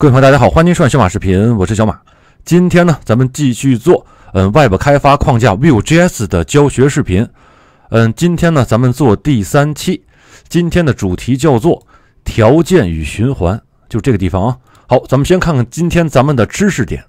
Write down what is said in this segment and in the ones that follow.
各位朋友，大家好，欢迎收看小马视频，我是小马。今天呢，咱们继续做嗯 Web 开发框架 Vue.js 的教学视频。嗯，今天呢，咱们做第三期，今天的主题叫做条件与循环，就这个地方啊。好，咱们先看看今天咱们的知识点。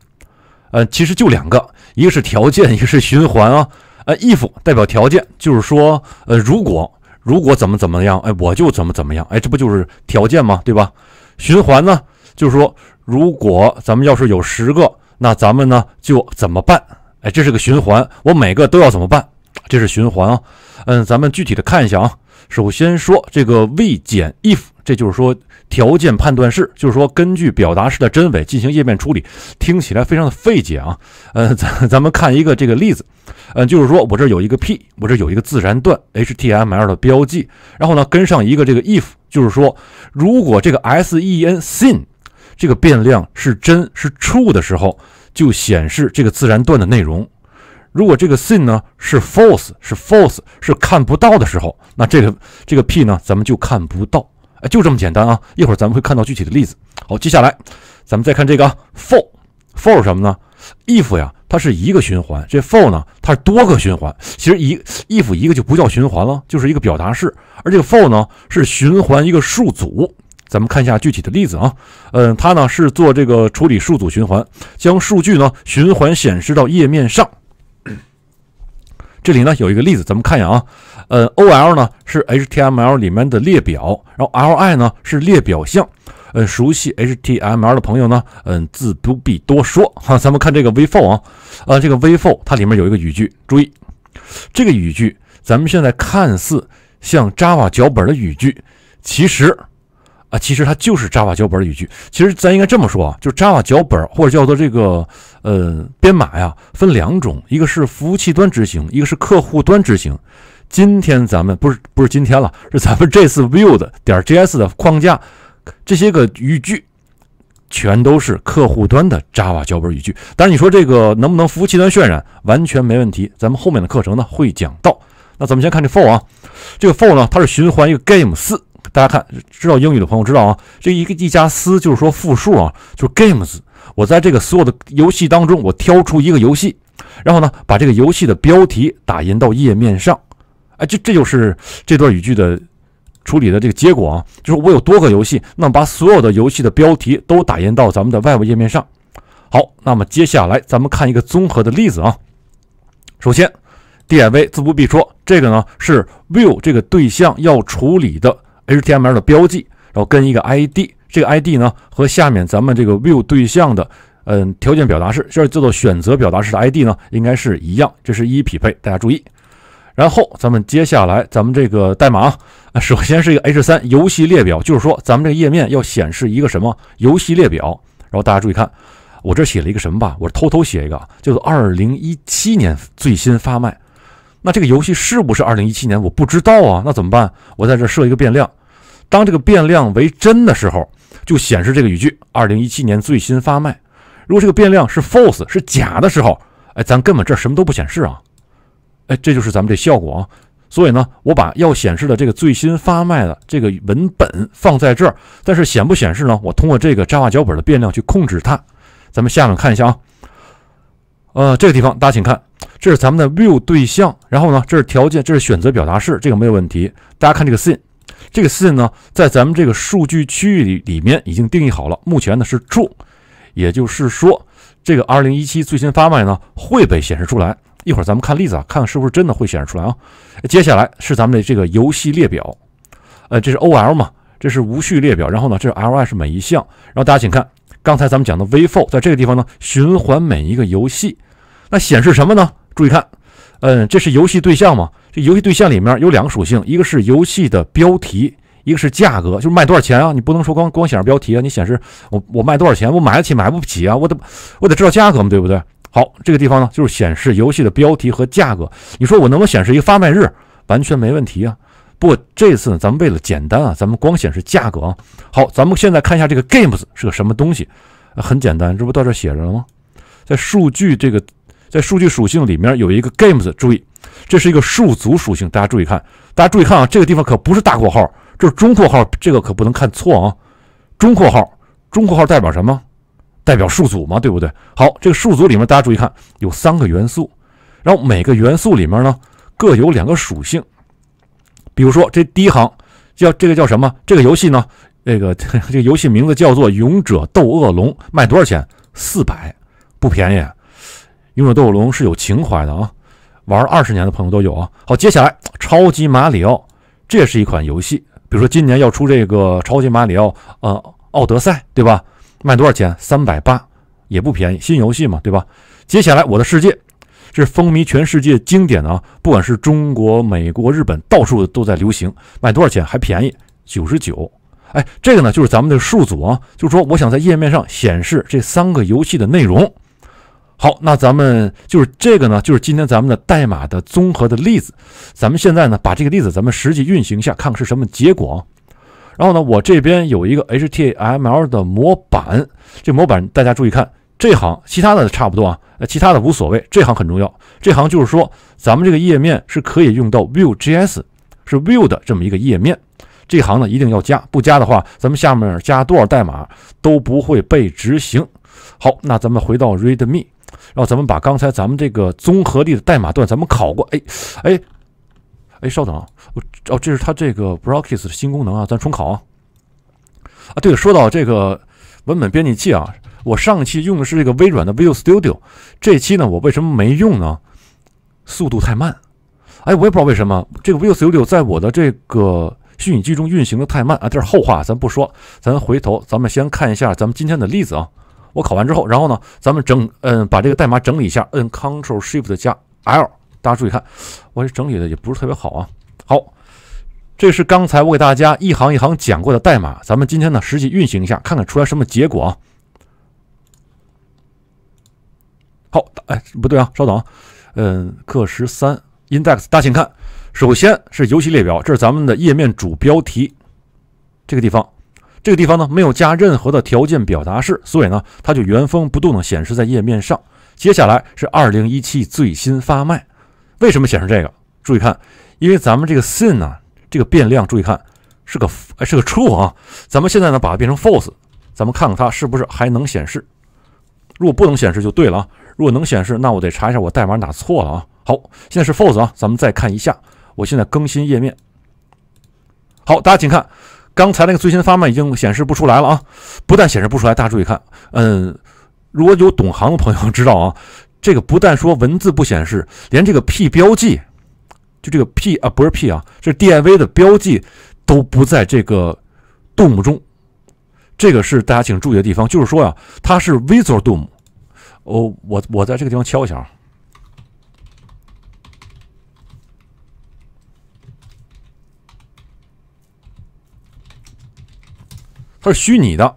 呃，其实就两个，一个是条件，一个是循环啊。呃，if 代表条件，就是说呃，如果如果怎么怎么样，哎，我就怎么怎么样，哎，这不就是条件吗？对吧？循环呢？就是说，如果咱们要是有十个，那咱们呢就怎么办？哎，这是个循环，我每个都要怎么办？这是循环。啊。嗯，咱们具体的看一下啊。首先说这个未减 if，这就是说条件判断式，就是说根据表达式的真伪进行页面处理。听起来非常的费解啊。呃，咱咱们看一个这个例子。嗯，就是说我这有一个 p，我这有一个自然段 html 的标记，然后呢跟上一个这个 if，就是说如果这个 sen sin 这个变量是真是 true 的时候，就显示这个自然段的内容。如果这个 sin 呢是 false 是 false 是看不到的时候，那这个这个 p 呢，咱们就看不到。哎，就这么简单啊！一会儿咱们会看到具体的例子。好，接下来咱们再看这个 for，for 什么呢？if 呀，它是一个循环。这 for 呢，它是多个循环。其实一 if 一个就不叫循环了，就是一个表达式。而这个 for 呢，是循环一个数组。咱们看一下具体的例子啊，嗯，它呢是做这个处理数组循环，将数据呢循环显示到页面上。这里呢有一个例子，咱们看一眼啊，嗯，O L 呢是 H T M L 里面的列表，然后 L I 呢是列表项。嗯，熟悉 H T M L 的朋友呢，嗯，自不必多说哈。咱们看这个 V f o 啊，呃，这个 V f o 它里面有一个语句，注意这个语句，咱们现在看似像 Java 脚本的语句，其实。啊，其实它就是 Java 脚本语句。其实咱应该这么说啊，就是 Java 脚本或者叫做这个呃编码呀，分两种，一个是服务器端执行，一个是客户端执行。今天咱们不是不是今天了，是咱们这次 Vue 的点 JS 的框架，这些个语句全都是客户端的 Java 脚本语句。但是你说这个能不能服务器端渲染，完全没问题。咱们后面的课程呢会讲到。那咱们先看这 for 啊，这个 for 呢，它是循环一个 game 四。大家看，知道英语的朋友知道啊，这一个一加司就是说复数啊，就是 games。我在这个所有的游戏当中，我挑出一个游戏，然后呢，把这个游戏的标题打印到页面上。哎，这这就是这段语句的处理的这个结果啊，就是我有多个游戏，那么把所有的游戏的标题都打印到咱们的外部页面上。好，那么接下来咱们看一个综合的例子啊。首先，D I V 自不必说，这个呢是 view 这个对象要处理的。HTML 的标记，然后跟一个 ID，这个 ID 呢和下面咱们这个 view 对象的，嗯，条件表达式，这叫做选择表达式的 ID 呢，应该是一样，这是一一匹配，大家注意。然后咱们接下来，咱们这个代码，啊，首先是一个 h 三游戏列表，就是说咱们这个页面要显示一个什么游戏列表。然后大家注意看，我这写了一个什么吧？我偷偷写一个，就是2017年最新发卖。那这个游戏是不是二零一七年？我不知道啊，那怎么办？我在这设一个变量，当这个变量为真的时候，就显示这个语句“二零一七年最新发卖”。如果这个变量是 false，是假的时候，哎，咱根本这什么都不显示啊。哎，这就是咱们这效果啊。所以呢，我把要显示的这个最新发卖的这个文本放在这儿，但是显不显示呢？我通过这个 Java 脚本的变量去控制它。咱们下面看一下啊。呃，这个地方大家请看，这是咱们的 view 对象，然后呢，这是条件，这是选择表达式，这个没有问题。大家看这个 sin，这个 sin 呢，在咱们这个数据区域里里面已经定义好了，目前呢是 true，也就是说，这个2017最新发卖呢会被显示出来。一会儿咱们看例子啊，看看是不是真的会显示出来啊。接下来是咱们的这个游戏列表，呃，这是 O L 嘛，这是无序列表，然后呢，这是 L I 是每一项，然后大家请看，刚才咱们讲的 v for，在这个地方呢，循环每一个游戏。那显示什么呢？注意看，嗯，这是游戏对象嘛？这游戏对象里面有两个属性，一个是游戏的标题，一个是价格，就是卖多少钱啊？你不能说光光显示标题啊？你显示我我卖多少钱？我买得起买不起啊？我得我得知道价格嘛，对不对？好，这个地方呢，就是显示游戏的标题和价格。你说我能不能显示一个发卖日？完全没问题啊。不过这次呢，咱们为了简单啊，咱们光显示价格啊。好，咱们现在看一下这个 Games 是个什么东西？很简单，这不到这写着了吗？在数据这个。在数据属性里面有一个 games，注意，这是一个数组属性。大家注意看，大家注意看啊，这个地方可不是大括号，这是中括号，这个可不能看错啊。中括号，中括号代表什么？代表数组嘛，对不对？好，这个数组里面大家注意看，有三个元素，然后每个元素里面呢，各有两个属性。比如说这第一行叫这个叫什么？这个游戏呢？那个这个游戏名字叫做《勇者斗恶龙》，卖多少钱？四百，不便宜。《勇者斗恶龙是有情怀的啊，玩二十年的朋友都有啊。好，接下来超级马里奥，这也是一款游戏。比如说今年要出这个超级马里奥呃，奥德赛对吧？卖多少钱？三百八也不便宜，新游戏嘛对吧？接下来我的世界，这是风靡全世界经典的啊，不管是中国、美国、日本，到处都在流行。卖多少钱？还便宜，九十九。哎，这个呢就是咱们的数组啊，就是说我想在页面上显示这三个游戏的内容。好，那咱们就是这个呢，就是今天咱们的代码的综合的例子。咱们现在呢，把这个例子咱们实际运行一下，看看是什么结果。然后呢，我这边有一个 HTML 的模板，这模板大家注意看这行，其他的差不多啊，呃，其他的无所谓，这行很重要。这行就是说，咱们这个页面是可以用到 Vue JS，是 Vue 的这么一个页面。这行呢一定要加，不加的话，咱们下面加多少代码都不会被执行。好，那咱们回到 Read Me，然后咱们把刚才咱们这个综合例的代码段咱们考过。哎，哎，哎，稍等啊，我哦，这是它这个 Brackets 的新功能啊，咱重考啊。啊，对，说到这个文本编辑器啊，我上期用的是这个微软的 Visual Studio，这期呢我为什么没用呢？速度太慢。哎，我也不知道为什么这个 Visual Studio 在我的这个虚拟机中运行的太慢啊。这是后话，咱不说，咱回头咱们先看一下咱们今天的例子啊。我考完之后，然后呢，咱们整嗯，把这个代码整理一下，摁 c t r l Shift 加 L，大家注意看，我这整理的也不是特别好啊。好，这是刚才我给大家一行一行讲过的代码，咱们今天呢，实际运行一下，看看出来什么结果啊。好，哎，不对啊，稍等啊，嗯，课十三 index 大家请看，首先是游戏列表，这是咱们的页面主标题，这个地方。这个地方呢没有加任何的条件表达式，所以呢，它就原封不动的显示在页面上。接下来是2017最新发卖，为什么显示这个？注意看，因为咱们这个 sin 呢，这个变量注意看是个是个 true 啊。咱们现在呢把它变成 false，咱们看看它是不是还能显示。如果不能显示就对了啊。如果能显示，那我得查一下我代码哪错了啊。好，现在是 false 啊，咱们再看一下，我现在更新页面。好，大家请看。刚才那个最新的发麦已经显示不出来了啊！不但显示不出来，大家注意看，嗯，如果有懂行的朋友知道啊，这个不但说文字不显示，连这个 P 标记，就这个 P 啊，不是 P 啊，是 DIV 的标记都不在这个 DOM o 中，这个是大家请注意的地方。就是说呀，它是 Visual DOM o。哦，我我在这个地方敲一下。啊。它是虚拟的，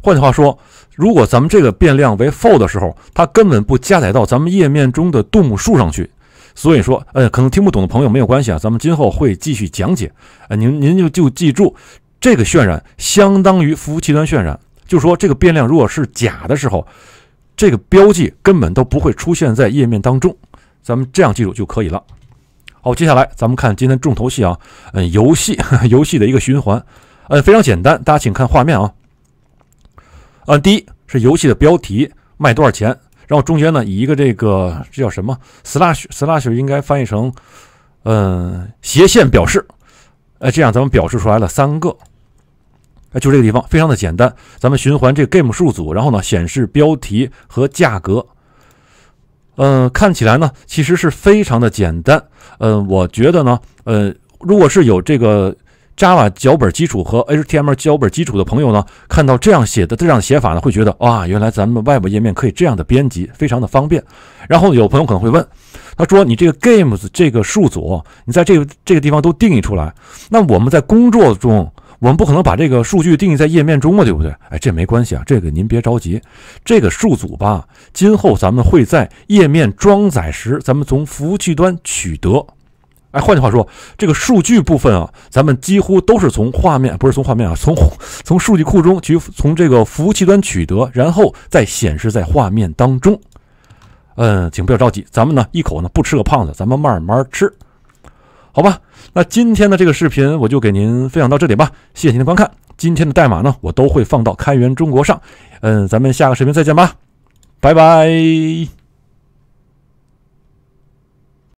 换句话说，如果咱们这个变量为否的时候，它根本不加载到咱们页面中的动物树上去。所以说，呃，可能听不懂的朋友没有关系啊，咱们今后会继续讲解。呃，您您就就记住，这个渲染相当于服务器端渲染，就说这个变量如果是假的时候，这个标记根本都不会出现在页面当中。咱们这样记住就可以了。好，接下来咱们看今天重头戏啊，嗯，游戏 游戏的一个循环。嗯，非常简单，大家请看画面啊。呃，第一是游戏的标题，卖多少钱？然后中间呢，以一个这个这叫什么？slash slash 应该翻译成嗯斜线表示。哎，这样咱们表示出来了三个。哎，就这个地方非常的简单。咱们循环这 game 数组，然后呢显示标题和价格。嗯，看起来呢其实是非常的简单。嗯，我觉得呢，呃，如果是有这个。Java 脚本基础和 HTML 脚本基础的朋友呢，看到这样写的这样写法呢，会觉得哇，原来咱们外部页面可以这样的编辑，非常的方便。然后有朋友可能会问，他说：“你这个 Games 这个数组，你在这个这个地方都定义出来，那我们在工作中，我们不可能把这个数据定义在页面中嘛，对不对？”哎，这没关系啊，这个您别着急，这个数组吧，今后咱们会在页面装载时，咱们从服务器端取得。换句话说，这个数据部分啊，咱们几乎都是从画面，不是从画面啊，从从数据库中取，从这个服务器端取得，然后再显示在画面当中。嗯，请不要着急，咱们呢一口呢不吃个胖子，咱们慢慢吃，好吧？那今天的这个视频我就给您分享到这里吧，谢谢您的观看。今天的代码呢，我都会放到开源中国上。嗯，咱们下个视频再见吧，拜拜。